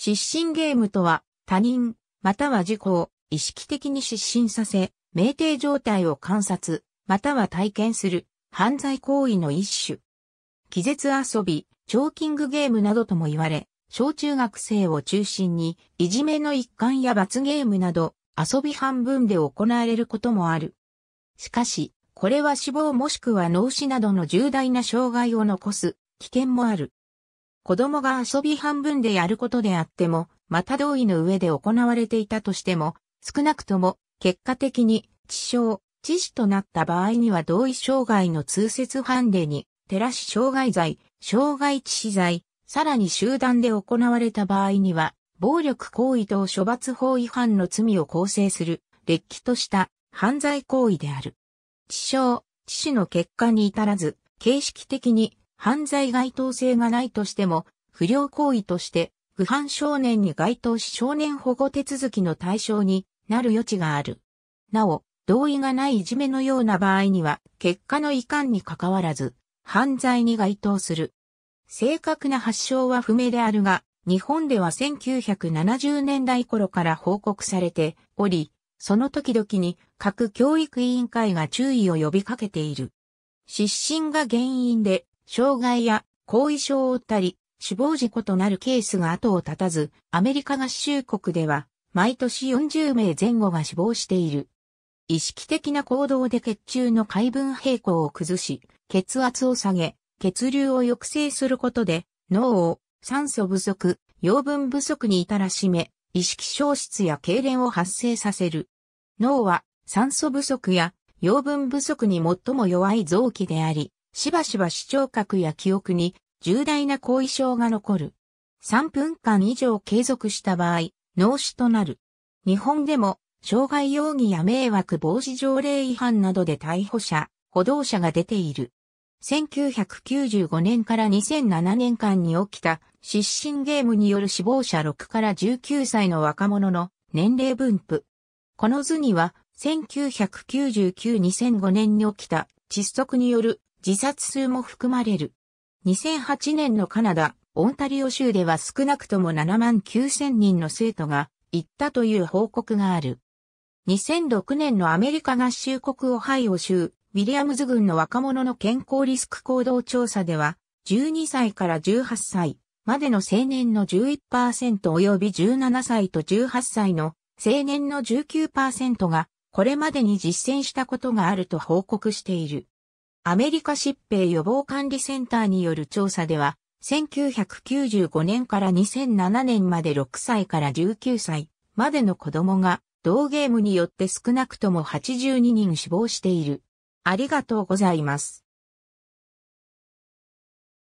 失神ゲームとは、他人、または自己を意識的に失神させ、酩酊状態を観察、または体験する、犯罪行為の一種。気絶遊び、チョーキングゲームなどとも言われ、小中学生を中心に、いじめの一環や罰ゲームなど、遊び半分で行われることもある。しかし、これは死亡もしくは脳死などの重大な障害を残す危険もある。子供が遊び半分でやることであっても、また同意の上で行われていたとしても、少なくとも結果的に致傷、致死となった場合には同意障害の通説判例に、照らし障害罪、障害致死罪、さらに集団で行われた場合には、暴力行為等処罰法違反の罪を構成する、れっきとした犯罪行為である。致傷、致死の結果に至らず、形式的に犯罪該当性がないとしても、不良行為として、不犯少年に該当し少年保護手続きの対象になる余地がある。なお、同意がないいじめのような場合には、結果の遺憾に関わらず、犯罪に該当する。正確な発症は不明であるが、日本では1970年代頃から報告されており、その時々に各教育委員会が注意を呼びかけている。失神が原因で障害や後遺症を負ったり、死亡事故となるケースが後を絶たず、アメリカ合衆国では、毎年40名前後が死亡している。意識的な行動で血中の海分平衡を崩し、血圧を下げ、血流を抑制することで、脳を酸素不足、養分不足に至らしめ、意識消失や痙攣を発生させる。脳は酸素不足や養分不足に最も弱い臓器であり、しばしば視聴覚や記憶に重大な後遺症が残る。3分間以上継続した場合、脳死となる。日本でも、障害容疑や迷惑防止条例違反などで逮捕者、歩道者が出ている。1995年から2007年間に起きた失神ゲームによる死亡者6から19歳の若者の年齢分布。この図には1999-2005年に起きた窒息による自殺数も含まれる。2008年のカナダ、オンタリオ州では少なくとも7万9000人の生徒が行ったという報告がある。2006年のアメリカ合衆国オハイオ州、ウィリアムズ軍の若者の健康リスク行動調査では、12歳から18歳までの青年の11%及び17歳と18歳の青年の19%がこれまでに実践したことがあると報告している。アメリカ疾病予防管理センターによる調査では、1995年から2007年まで6歳から19歳までの子供が、同ゲームによって少なくとも82人死亡している。ありがとうございます。